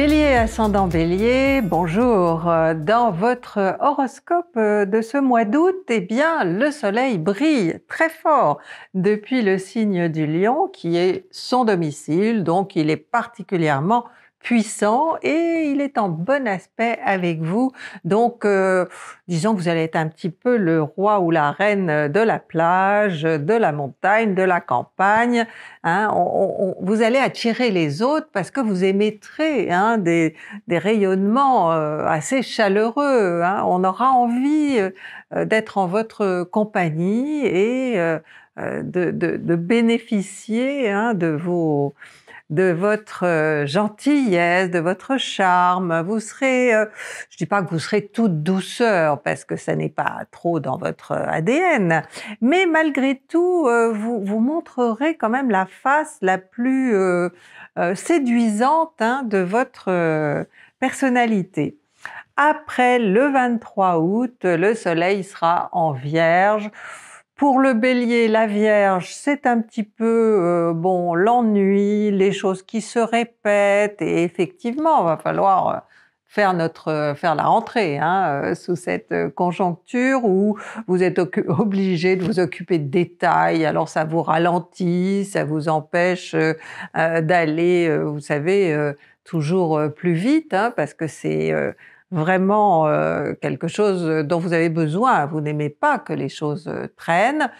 Bélier, ascendant bélier, bonjour. Dans votre horoscope de ce mois d'août, eh bien, le soleil brille très fort depuis le signe du lion qui est son domicile, donc il est particulièrement puissant et il est en bon aspect avec vous. Donc, euh, disons que vous allez être un petit peu le roi ou la reine de la plage, de la montagne, de la campagne. Hein. vous allez attirer les autres parce que vous émettrez hein, des, rayonnements euh, assez chaleureux. Hein. On aura envie euh, d'être en votre compagnie et de bénéficier de vos de votre euh, gentillesse, de votre charme. Vous serez, euh, je dis pas que vous serez toute douceur parce que ça n'est pas trop dans votre euh, ADN, mais malgré tout, vous, montrerez quand même la face la plus séduisante hein, de votre personnalité. Après le 23 août, le soleil sera en vierge. Pour le bélier, la Vierge, c'est un petit peu euh, bon l'ennui, les choses qui se répètent et effectivement, il va falloir euh, faire notre euh, faire la rentrée hein, sous cette conjoncture où vous êtes obligé de vous occuper de détails. Alors ça vous ralentit, ça vous empêche d'aller, vous savez, toujours plus vite hein, parce que c'est vraiment euh, quelque chose euh, dont vous avez besoin. Vous n'aimez pas que les choses euh, traînent.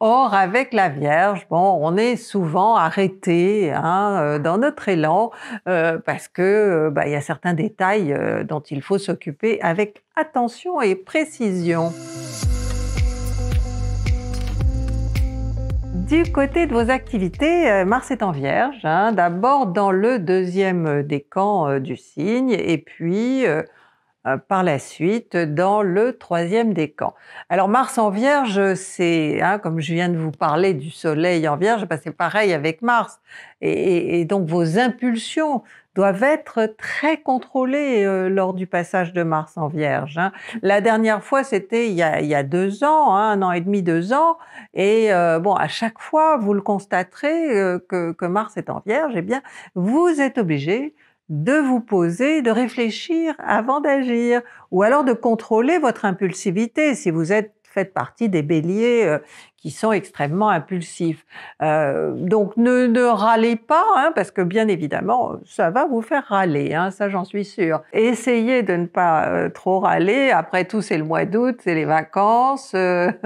Or, avec la Vierge, bon, on est souvent arrêté hein, dans notre élan parce que bah, il y a certains détails dont il faut s'occuper avec attention et précision. Du côté de vos activités, Mars est en Vierge, hein, d'abord dans le deuxième décan camps du signe, et puis euh, par la suite dans le troisième décan. Alors Mars en Vierge, c'est hein, comme je viens de vous parler du Soleil en Vierge, bah, c'est pareil avec Mars, et, donc vos impulsions doivent être très contrôlées euh, lors du passage de Mars en Vierge. Hein. La dernière fois, c'était il, y a deux ans, hein, un an et demi, deux ans, et euh, bon, à chaque fois, vous le constaterez que, que Mars est en Vierge, eh bien, vous êtes obligé de vous poser, de réfléchir avant d'agir, ou alors de contrôler votre impulsivité si vous êtes faites partie des béliers euh, qui sont extrêmement impulsifs. Euh, donc ne, ne, râlez pas, hein, parce que bien évidemment, ça va vous faire râler, hein, ça j'en suis sûre. Essayez de ne pas euh, trop râler. Après tout, c'est le mois d'août, c'est les vacances,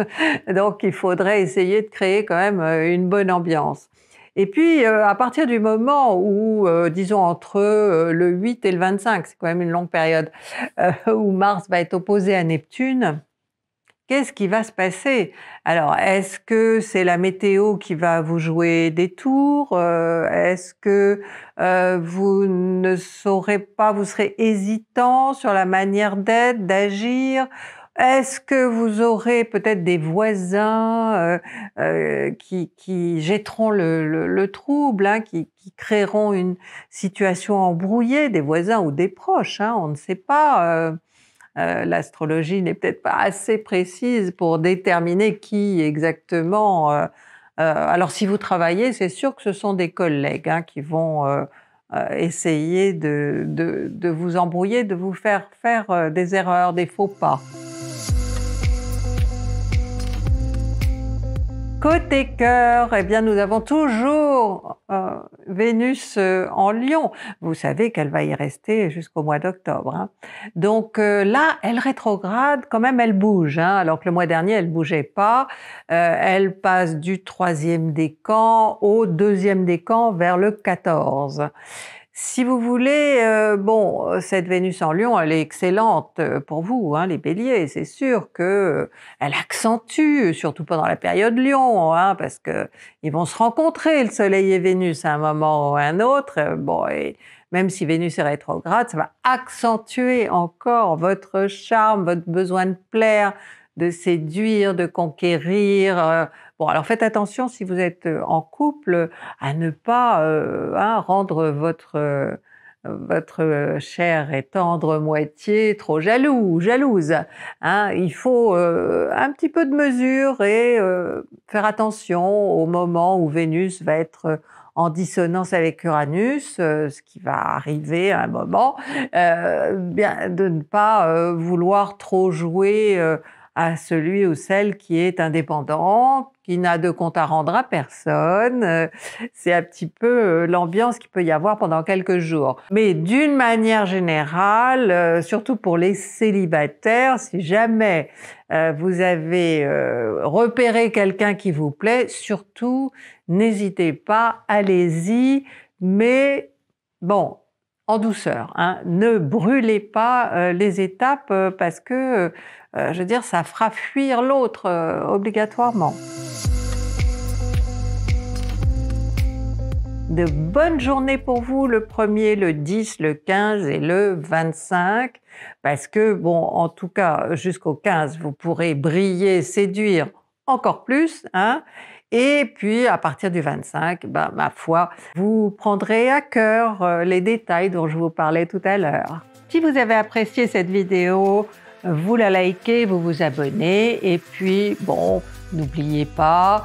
donc il faudrait essayer de créer quand même une bonne ambiance. Et puis, euh, à partir du moment où, euh, disons, entre euh, le 8 et le 25, c'est quand même une longue période, où Mars va être opposé à Neptune, qu'est-ce qui va se passer Alors, est-ce que c'est la météo qui va vous jouer des tours Est-ce que vous ne saurez pas, vous serez hésitant sur la manière d'être, d'agir est-ce que vous aurez peut-être des voisins euh, euh, qui, jetteront le, trouble, hein, qui, créeront une situation embrouillée, des voisins ou des proches hein, On ne sait pas. Euh, l'astrologie n'est peut-être pas assez précise pour déterminer qui exactement. alors si vous travaillez, c'est sûr que ce sont des collègues hein, qui vont essayer de, de, vous embrouiller, de vous faire faire des erreurs, des faux pas. Côté cœur, eh bien, nous avons toujours euh, Vénus euh, en Lion. Vous savez qu'elle va y rester jusqu'au mois d'octobre. Hein. Donc euh, là, elle rétrograde, quand même, elle bouge. Hein. alors que le mois dernier, elle bougeait pas. elle passe du troisième décan au deuxième décan vers le 14. Si vous voulez, euh, bon, euh, cette Vénus en Lion, elle est excellente euh, pour vous, hein, les Béliers. C'est sûr que elle accentue, surtout pendant la période Lion, hein, parce que ils vont se rencontrer, le Soleil et Vénus, à un moment ou à un autre. bon, et même si Vénus est rétrograde, ça va accentuer encore votre charme, votre besoin de plaire, de séduire, de conquérir Bon, alors faites attention si vous êtes en couple à ne pas hein, rendre votre votre chère et tendre moitié trop jaloux, jalouse. Hein, il faut un petit peu de mesure et faire attention au moment où Vénus va être en dissonance avec Uranus, ce qui va arriver à un moment, euh, bien de ne pas vouloir trop jouer à celui ou celle qui est indépendant, qui n'a de compte à rendre à personne. Euh, c'est un petit peu euh, l'ambiance qu'il peut y avoir pendant quelques jours. Mais d'une manière générale, euh, surtout pour les célibataires, si jamais vous avez repéré quelqu'un qui vous plaît, surtout n'hésitez pas, allez-y, mais bon, en douceur. Hein. Ne brûlez pas euh, les étapes euh, parce que, euh, je veux dire, ça fera fuir l'autre obligatoirement. De bonnes journées pour vous, le 1er, le 10, le 15 et le 25, parce que, bon, en tout cas, jusqu'au 15, vous pourrez briller, séduire encore plus, hein. Et puis, à partir du 25, ben, ma foi, vous prendrez à cœur euh, les détails dont je vous parlais tout à l'heure. Si vous avez apprécié cette vidéo, vous la likez, vous vous abonnez et puis, bon, n'oubliez pas